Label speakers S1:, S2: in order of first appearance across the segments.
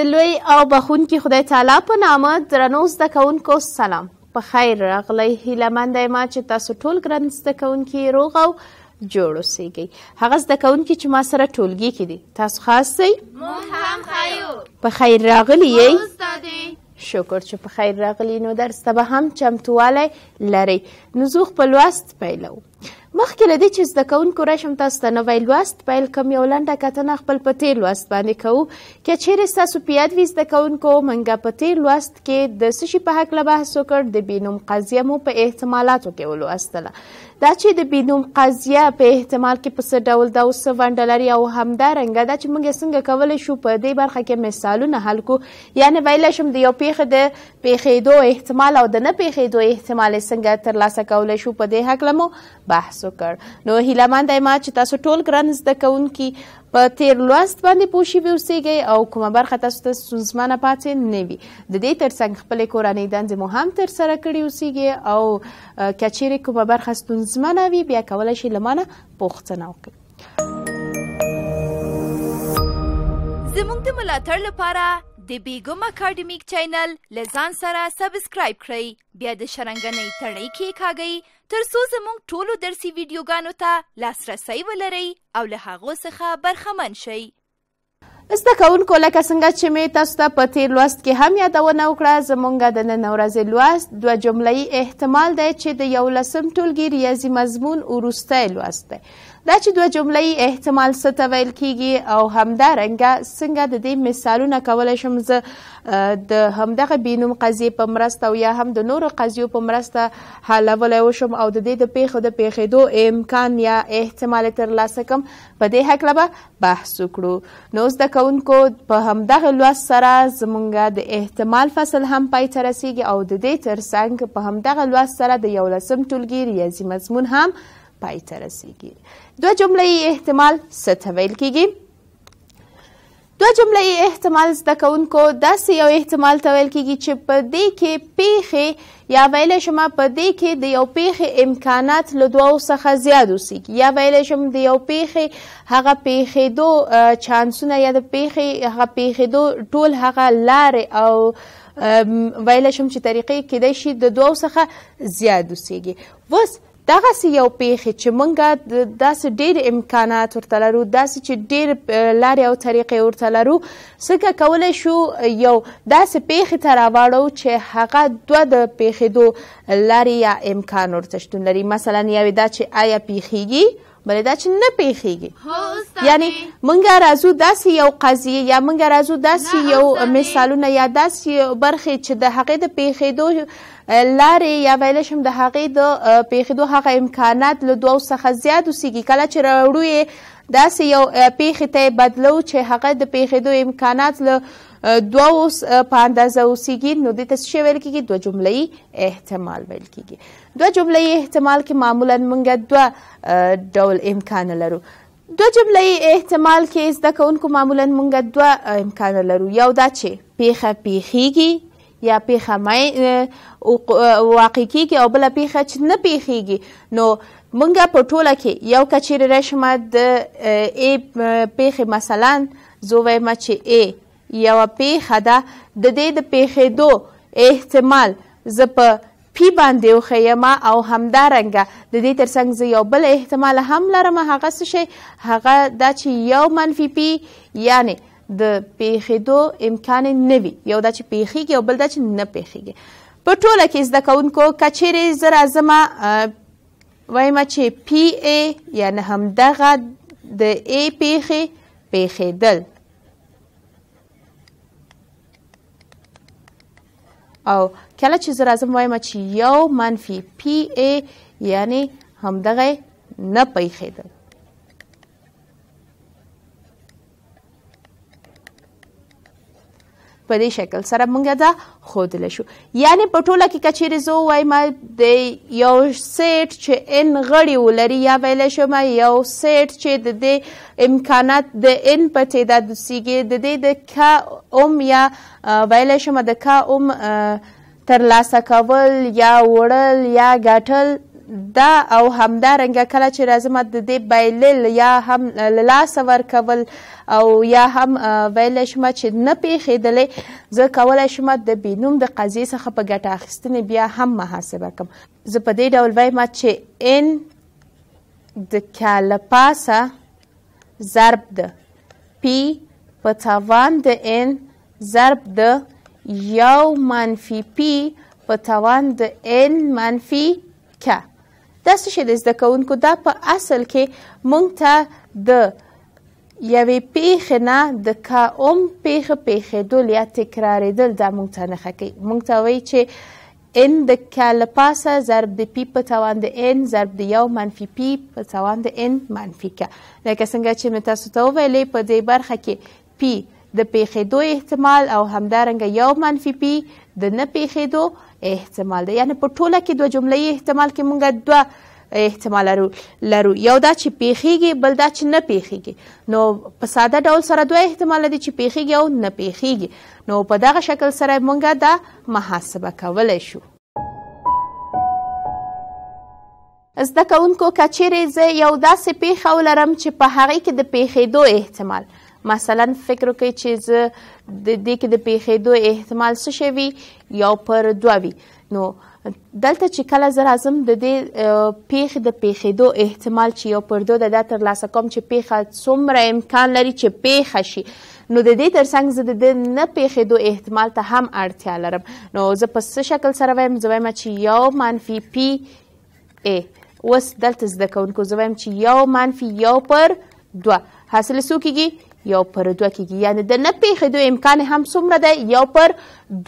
S1: د لوی او بخونکي خدای تعالی په نامه درنو زده کوونکو سلام په خیر راغلی هیله مند یم چې تاسو ټول ګران زده کوونکي روغ او جوړ اوسئ هغه زده کوونکي چې ما سره ټولګي کې دي تاسو خاص سئ مونږ هم خیو په خیر راغلی یې شکر چې په خیر راغلی نو درس ته به هم چمتوالی لرئ نو زه خپل لوست پیلوم مخکې له دې چې زده کوونکو راشم تاسو ته نوی لوست پیل کوم یو لنډه کتنه خپل په تېر لوست باندې کوو که چیرې ستاسو په یاد وي زده کوونکو موږ په تېر لوست کې د څه شي په هکله بحث وکړ د بینوم قضیه مو په احتمالاتو کې ولوستله دا چې د بینوم قضیه په احتمال کې په څه ډول دا اوس څه ونډه لري او همدارنګه دا چې موږ څنګه کولی شو په دې برخه کې مثالونه حل کړو یعنې ویلی شم د یو پیښې د پېښېدو احتمال او د نه پېښېدو احتمال یې څنګه ترلاسه کولی شو په دې هکله مو بحث وکړ نو هیله مند ما چې تاسو ټول ګران زده کوونکي په تیر لوست باندې پوه شوي اوسیږئ او کومه برخه تاسو ته ستونزمنه پاتې نه وي د دې ترڅنګ خپلې کورنۍ دندې مو هم ترسره کړې اوسیږئ او که چیرې کومه برخه ستونزمنه وي بیا کولی شئ له مانه پوښتنه وکړئ زموږ د ملاتړ لپاره د بیګم اکاډمیک چینل لزان سره سبسکرایب کړئ بیا د شرنګنۍ تړۍ کې کاږئ ترڅو زموږ ټولو درسي ویډیوګانو ته لاسرسی ولرئ او له هغو څخه برخمن شئ زده کوونکو لکه څنګه چې مې تاسو ته په تیر لوست کې هم یادونه وکړه زمونږ د نن ورځې لوست دوه جملې احتمال دی چې د یولسم ټولګي ریاضي مضمون وروستی لوست دی دا چې دوه جملې احتمال څه ته ویل کیږي او همدارنګه څنګه د دې مثالونه کولی شم زه د همدغه بینوم قضیې په مرسته او یا هم د نورو قضیو په مرسته حلولی وشم او د دې د پیښو د پیښېدو امکان یا احتمال ترلاسه کم په دې هکله به بحث وکړو نو زده کوونکو په همدغه لوست سره زمونږ د احتمال فصل هم پای ته رسیږي او د دې ترڅنګ په همدغه لوست سره د یولسم ټولګي ریاضي مضمون هم پای ته رسیږي دوه جملې احتمال څه ته ویل کیږي دوه جملې احتمال زده کوونکو داسې یو احتمال ته ویل کېږي چې په دې کې پیښې یا ویلی شم په دې کې د یو پیښې امکانات له دوو څخه زیات اوسیږي یا ویلی شم د یو پیښې هغه پیښېدو چانسونه یا د پیښې هغه پیښېدو ټول هغه لارې او ویلی شم چې طریقې کیدای شي د دوو څخه زیات اوسیږي اوس دغسې یو پیښې چې مونږه داسې ډېر امکانات ورته لرو داسې چې ډېر لارې او طریقې ورته لرو څنګه کولی شو یو داسې پیښې ته راواړو چې هغه دوه د پیښېدو لارې یا امکان ورته شتون لري مثلا یوې دا چې آیا پیښیږي بلې دا چې نه پیښیږي یعنی مونږه راځو داسې یو قضیه یا مونږه راځو داسې یو مثالونه یا داسې برخې چې د هغې د پیښېدو لارې یا ویلی شم د هغې د پیښېدو هغه امکانات له دوو څخه زیات اوسیږي کله چې راوړو یې داسې یو پیښې ته بدلو چې هغه د پیښېدو امکانات له دوو په اندازه اوسیږي نو دې ته څه ویل کېږي دوه جملې احتمال ویل کېږي دوه جملې احتمال کې معمولا موږ دوه ډول امکان لرو دو جملې احتمال کې زده کوونکو معمولا موږ دوه امکان لرو یو دا چې پیښه پیښیږي یا پیښه واقع کیږي او بله پیښه چې نه پیښیږي نو موږ په ټوله کې یو که چیرې راشمه د ای پیښې مثلا زه ووایم چې ای یوه پیښه ده د دې د پیښېدو احتمال زه په پی باندې وښیم او همدارنګه د دې ترڅنګ زه یو بل احتمال هم لرم هغه څه شی هغه دا چې یو منفي پی یعنی د پیښېدو امکان نه وي یو دا چې پیښېږي او بل دا چې نه پیښېږي په ټوله کې زده کوونکو که چیرې زه راځمه وایم چې پی ای یعنی همدغه د ای پیښې پیښېدل او کله چې زه راځم وایم چې یو منفي پی ای یعنی همدغه نه پیښېدل په دې شکل سره مونږ دا خودلی شو یعنی په ټوله کې کچېرې زه ووایم د یو سیټ چې ان غړي ولري یا ویلی شم یو سیټ چې د دې امکانات د ان په تعداد اوسیږي د دې د که اوم یا ویلی شم د که اوم ترلاسه کول یا وړل یا ګټل دا او همدارنګه کله چې راځم د دې بایلل یا هم لاسه ورکول او یا هم ویلی شمه چې نه پېښېدلې زه کولی شمه د بینوم د قضیې څخه په ګټه اخیستنې بیا هم محاسبه کړم زه په دې ډول وایم چې ان د کیا له پاسه ضرب د پی په توان د ان ضرب د یو منفي پی په توان د ان منفي ک دا څه شی د زده کوونکو دا په اصل کې مونږ ته د یوې پیښې نه د کاوم پیښه پیښېدل یا تکرارېدل دا مونږ ته نښه کوي مونږ ته وایي چې ان د ک له پاسه ضرب د پی په توان د ان ضرب د یو منفي پی په توان د ان منفي ک لکه څنګه چې مې تاسو ته وویلې په دې برخه کې پی د پیښېدو احتمال او همدارنګه یو منفي پی د نه پیښېدو احتمال دی یعنی په ټوله کې دوه جملې احتمال کې مونږ دوه احتمال لرو یو دا چې پیښیږي بل دا چې نه پیښیږي نو په ساده ډول سره دوه احتمال دي چې پیښیږي او نه پیښیږي نو په دغه شکل سره مونږ دا محاسبه کولی شو زده کوونکو که چیرې زه یو داسې پیښه ولرم چې په هغې کې د پیښېدو احتمال مثلا فکر وکړئ چې زه د دې کې د پیښېدو احتمال څه شی وي یو پر دوه وي نو دلته چې کله زه راځم د دې پیښې د پیښېدو احتمال چې یو پر دوه دا ترلاسه کوم چې پیښه څومره امکان لري چې پیښه شي نو د دې ترڅنګ زه د دې نه پیښېدو احتمال ته هم اړتیا لرم نو زه په څه شکل سره وایم زه وایم چې یو منفي پی ا اوس دلته زده کوونکو زه وایم چې یو منفي یو پر دوه حاصل څو کېږي یو پر دوه کیږي یعنی د نه پیښېدو امکان هم څومره دی یو پر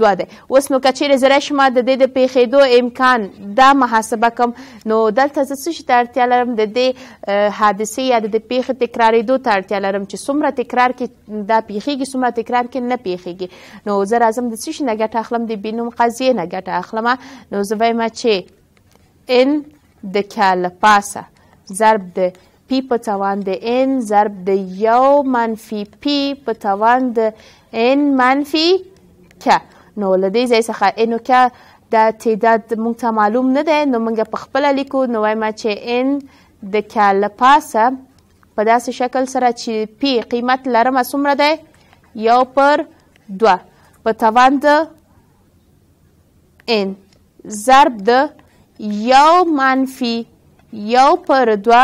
S1: دوه دی اوس نو که چیرې زه راشم د دې د پیښېدو امکان دا محاسبه کوم نو دلته زه څه شي ته اړتیا لرم د دې حادثې یا د دې پیښې تکرارېدو ته اړتیا لرم چې څومره تکرار کې دا پیښېږي څومره تکرار کې نه پیښېږي نو زه راځم د څه شي نه ګټه اخلم د بینوم قضیې نه ګټه اخلم نو زه وایم چې ان د کاله پاسه ضرب د پی په توان د ان ضرب د یو منفي پی په توان د ان منفي ک نو له دې ځای څخه ان او ک د تعداد موږ ته معلوم نه دی نو موږ په خپله لیکو نو وایم چې ان د ک له پاسه په داسې شکل سره چې پی قیمت لرمه څومره دی یو پر دوه په توان د ان ضرب د یو منفي یو پر دوه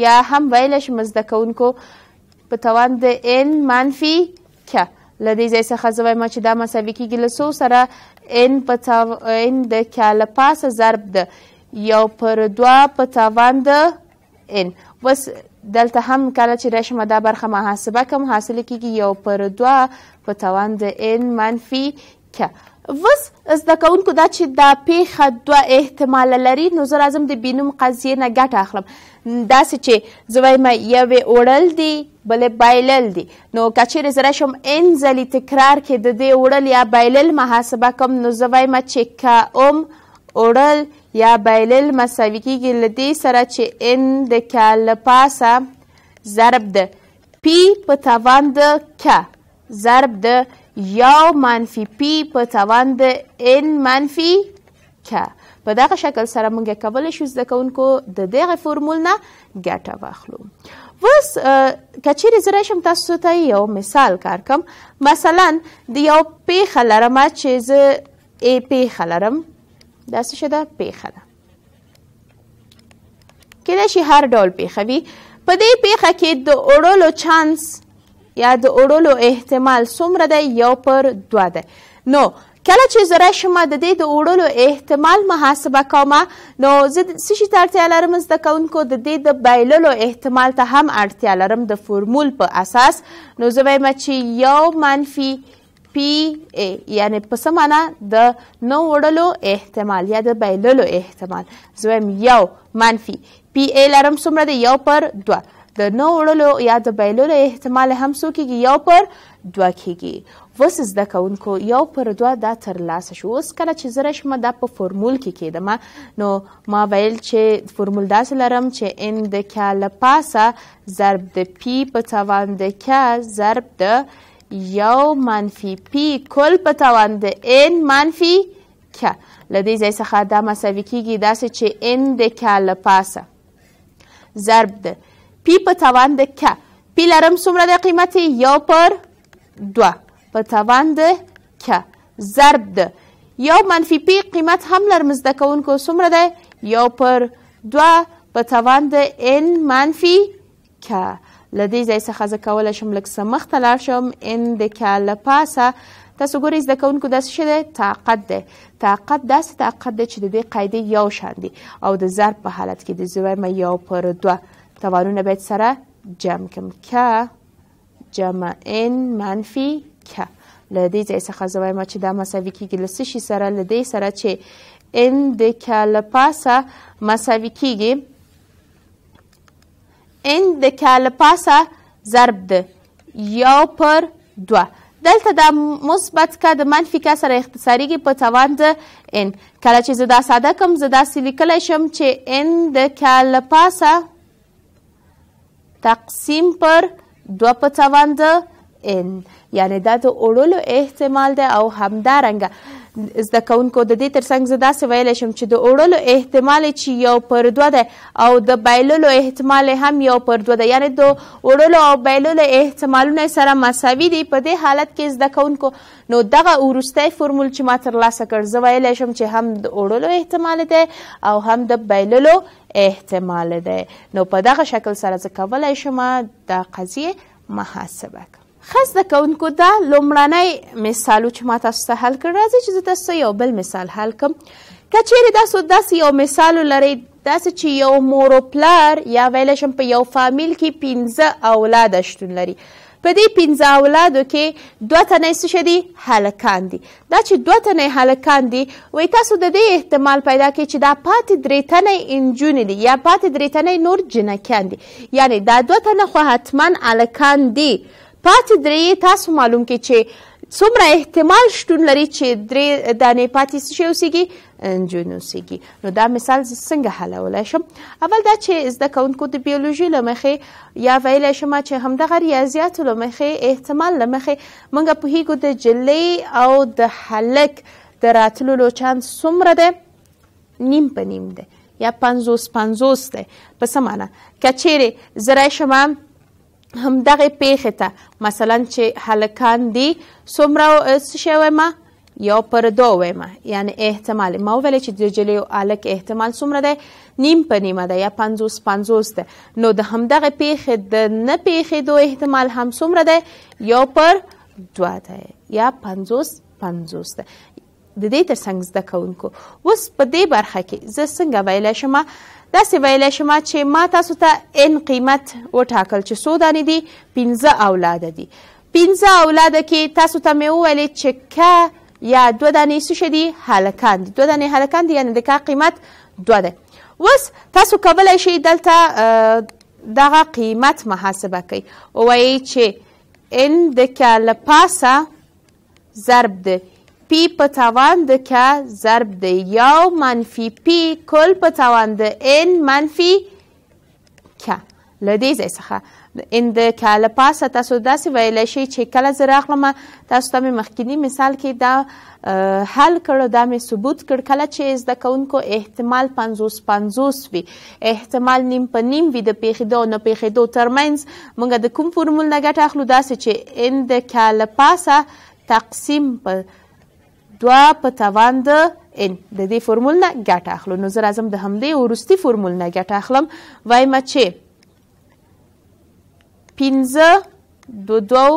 S1: یا هم ویلی شو زده کوونکو په توان د ان منفي که له دې ځای څخه زه وایم چې دا مساوي کېږي له څو سره ان په تاو... ان د که له پاسه ضرب ده یو پر دوه په توان د ان اوس دلته هم کله چې راشم دا برخه محاسبه کوم حاصله کېږي یو پر دوه په توان د ان منفي که وس زده کوونکو دا چې دا پیښه دوه احتماله لري نو زه راځم د بینوم قضیې نه ګټه اخلم داسې چې زه وایم یوې وړل دي بلې بایلل دي نو که چیرې زه راشم ان ځلې تکرار کې د دې وړل یا بایلل محاسبه کوم نو زه وایم چې که ام وړل یا بایلل مساوي کیږي له دې سره چې ان د که له پاسه ضرب د پی په توان د که ضرب د یو منفی پی په توان د ان منفی که په دغه شکل سره موږ کولی شو زده کوونکو د دغه فرمول نه ګټه واخلو اوس که چیرې زه راشم تاسو ته یو مثال کار کم مثلا د یو پیښه لرمه چې زه ای پیښه لرم دا څه شی ده پیښه ده کیدای شي هر ډول پیښه وي په دې پیښه کې د اوړلو چانس یا د اوړلو احتمال څومره دی یو پر دوه دی نو کله چې زه راشم د دې د اوړلو احتمال محاسبه کوم نو زه څه شي ته اړتیا لرم زده کوونکو د دې د بایللو احتمال ته هم اړتیا لرم د فورمول په اساس نو زه وایم چې یو منفي پی ای یعنې په څه معنا د نه وړلو احتمال یا د بایللو احتمال زه وایم یو منفي پی ای لرم څومره دی یو پر دوه د نه وړلو یا د بایللو احتمال هم څو کېږي یو پر دوه کېږي اوس زده کوونکو یو پر دوه دا ترلاسه شو اوس کله چې زه رشمه دا په فورمول کې کېدم نو ما ویل چې فورمول داسې لرم چې ان د کیا له پاسه ضرب د پی په توان د کیا ضرب د یو منفي پی کل په توان د ان منفي کیا له دې ځای څخه دا مساوي کېږي داسې چې ان د کیا له پاسه ضرب د پی په توان د ک پی لرم څومره د قیمت یو پر دوه په توان د ک ضرب د یو منفي پی قیمت هم لرم زده کوونکو څومره دی یو پر دوه په توان د ان منفي ک له دې ځای څخه زه کولی شم لږ څه مخته لاړ شم ان د ک له پاسه تاسو ګورئ زده کوونکو داسې څه دی طاقت دی طاقت داسې طاقت دی چې د دې قاعدې یو شان دی او د ضرب په حالت کې د زویمه یو پر دوه توانونه باید سره جمع کم که جمع این منفی که لدې ځای څخه زوی ما چې دا مساوي کېږي له څه شي سره له دې سره چې ان د که له پاسه مساوي کېږي ان د که له پاسه ضرب ده یو پر دوه دلته دا مثبت که د منفي که سره اختصاریږي په توان د ان کله چې زه دا ساده کړم زه داسې لیکلی شم چې ان د که له پاسه تقسیم پر دو پڅوند ان یعنی دا د اوړلو احتمال ده او همدارنګه زده کوونکو د دې ترڅنګ زه داسې ویلی شم چې د اوړلو احتمال چې یو پر دوه دی او د بایللو احتمال هم یو پر دوه دی یعنې د اوړلو او بایللو احتمالونه سره مساوي دي په دې حالت کې زده کوونکو نو دغه وروستی فرمول چې ما ترلاسه کړ زه ویلی شم چې هم د اوړلو احتمال دی او هم د بایللو احتمال دی نو په دغه شکل سره زه کولی شم دا قضیې محاسبه کړم ښه زده کوونکو دا لومړنی مثال چې ما تاسو ته حل کړ راځئ چې زه تاسو یو بل مثال حل کړم که چیرې تاسو داسې یو مثال ولرئ داسې چې یو مور او پلار یا ویلی شم په یو فامیل کې پنځه اولاده شتون لري په دې پنځه اولادو کې دوه تنه څه دي هلکان دي دا چې دوه تنه هلکان دي وایي تاسو د دې احتمال پیدا کوي چې دا پاتې درې تنه انجونې دي یا پاتې درې تنه نور جنکیان دي یعنی دا دوه تنه خو حتما هلکان دي پاتې درې تاسو معلوم کې چې څومره احتمال شتون لري چې درې دانې پاتې شي اوسیږي نجونې اوسیږي نو دا مثال زه څنګه حلولی شم اول دا چې زده کوونکو د بیولوژي له مخې یا ویلی شم چې همدغه ریاضیاتو له مخې احتمال له مخې موږ پوهیږو د جلۍ او د هلک د راتللو چانس څومره دی نیم په نیم دی یا پنځوس پنځوس دی په څه معنه که چیرې زه راشم همدغه پیښې ته مثلا چې هلکان دي څومره څه شی وایم یو پر دو وایم یعنی احتمال ما ویلی چې د جلې او هلک احتمال څومره دی نیم په نیمه ده یا پنځوس پنځوس ده نو د همدغه پیښې د نه پیښېدو احتمال هم څومره دی یو پر دوه ده یا پنځوس پنځوس ده د دې ترڅنګ زده کوونکو اوس په دې برخه کې زه څنګه ویلی شم داسې ویلی شم چې ما تاسو ته ان قیمت وټاکل چې څو دانې دي پنځه اولاده دي پنځه اولاده کې تاسو ته مې وویلې چې که یا دوه دانې څه شی دي هلکان دي دوه دانې هلکان دي یعنې د کا قیمت دوه دی اوس تاسو کولی شئ دلته دغه قیمت محاسبه کوي ووایي چې ان د کا لپاسه ضرب د پی په توان د ک ضرب دی یو منفي پی کل په توان د ان منفي ک له دې ځای څخه ان د ک له پاسه تاسو داسې ویلی شئ چې کله زه راغلمه تاسو ته مې مخکیني مثال کې دا حل کړو دا مې ثبوت کړ کله چې زده کوونکو احتمال پنځوس پنځوس وي احتمال نیم په نیم وي د پیښېدو او نه پیښېدو ترمنځ موږ د کوم فورمول نه ګټه اخلو داسې چې ان د ک له پاسه تقسیم په دوه په توان د ان د دې فورمول نه ګټه اخلو نو زه راځم د همدې وروستي فورمول نه ګټه اخلم وایم چې پنځه دو دوو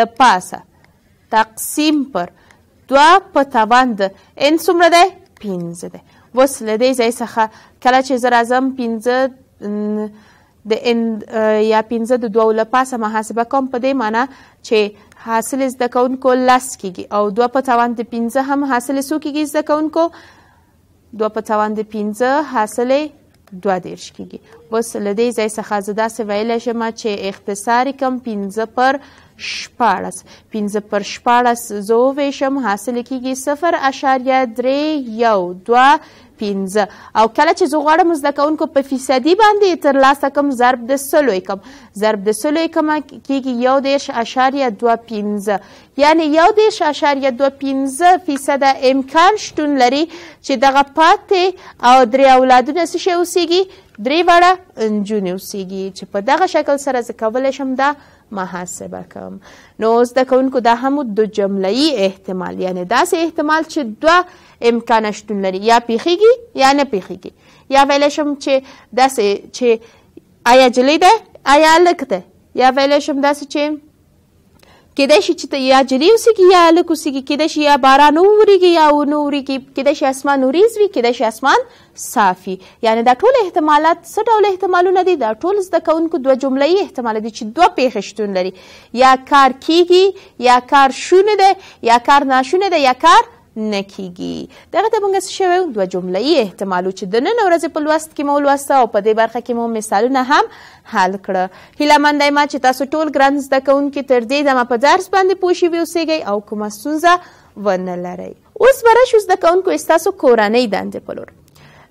S1: له پاسه تقسیم پر دوه په توان د ان څومره دی پنځه دی اوس له دې ځای څخه کله چې زه راځم پنځه د ان یا پنځه د دوو له پاسه محاسبه کوم په دې معنی چې حاصل زده کوونکو لس کیږي او دوه په توان د پنځه هم حاصل څو کیږي زده کوونکو دوه په توان د پنځه حاصل دوه دېرش کیږي اوس له دې ځای څخه زه داسې ویلی شم چې اختصاري کم پنځه پر شپاړس پنځه پر شپاړس زه وویشم حاصل کیږي صفر اشاریه درې یو دوه پنځه او کله چې زه غواړم زده کوونکو په فیصدي باندې ترلاسه کړم ضرب د سلو یکم ضرب د سلو یکمه کېږي یو دېرش اشاریه دوه پنځه یعنې یو دېرش اشاریه دوه پنځه فیصده امکان شتون لري چې دغه پاتې او درې اولادونه څه شی اوسیږي درې واړه نجونې اوسیږي چې په دغه شکل سره زه کولی شم دا محاسبه کوم نو اوس د کوونکو دا هم د جملې احتمال یعنی داسې احتمال چې دوه امکان شتون لري یا پیخیږي یا نه پیخیږي یا ویلی شم چې داسې چې آیا جلی ده آیا هلک ده یا ویلی شم داسې چې کېدای شي چې یا جلی وسیږي یا لږ وسیږي کېدای شي یا باران وورېږي یا ونه وورېږي کېدای شي اسمان وریځ وي کېدای شي اسمان صاف وي یعنی دا ټول احتمالات څه ډول احتمالونه دي دا ټول زده کوونکو دوه جملې احتمال دي چې دوه پیښې شتون لري یا کار کیږي یا کار شونه ده یا کار ناشونه ده یا کار نه کیږي دغه د مونږ شوی دوه جملې احتمالو چې د نن ورځې په لوست کې مو ولوسته او په دې برخه کې مو مثالونه هم حل کړه هیله مند ما چې تاسو ټول ګران زده کوونکي تر دې دمه په درس باندې پوه شوي اوسېږئ او کومه ستونزه ونه لرئ اوس به راشو زده کوونکو ستاسو کورنۍ دندې په لور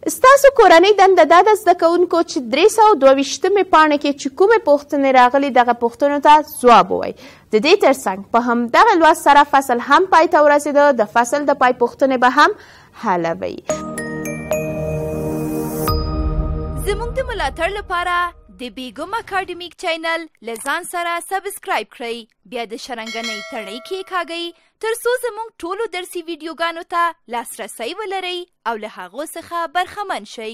S1: ستاسو کورنۍ دنده دا ده زده کوونکو چې درې سوه دوه ویشتمې پاڼه کې چې کومې پوښتنې راغلي دغه پوښتنو ته ځواب ووایي د دې ترڅنګ په همدغه لوست سره فصل هم پای ته ورسېده د فصل د پای پوښتنې به هم حلوي زموږ د ملاتړ لپاره د بیګم اکاډمیک چینل له ځان سره سبسکرایب کړئ بیا د شرنګنۍ تڼۍ کېکاږئ ترڅو زموږ ټولو درسي ویډیوګانو ته لاسرسی ولرئ او له هغو څخه برخمن شئ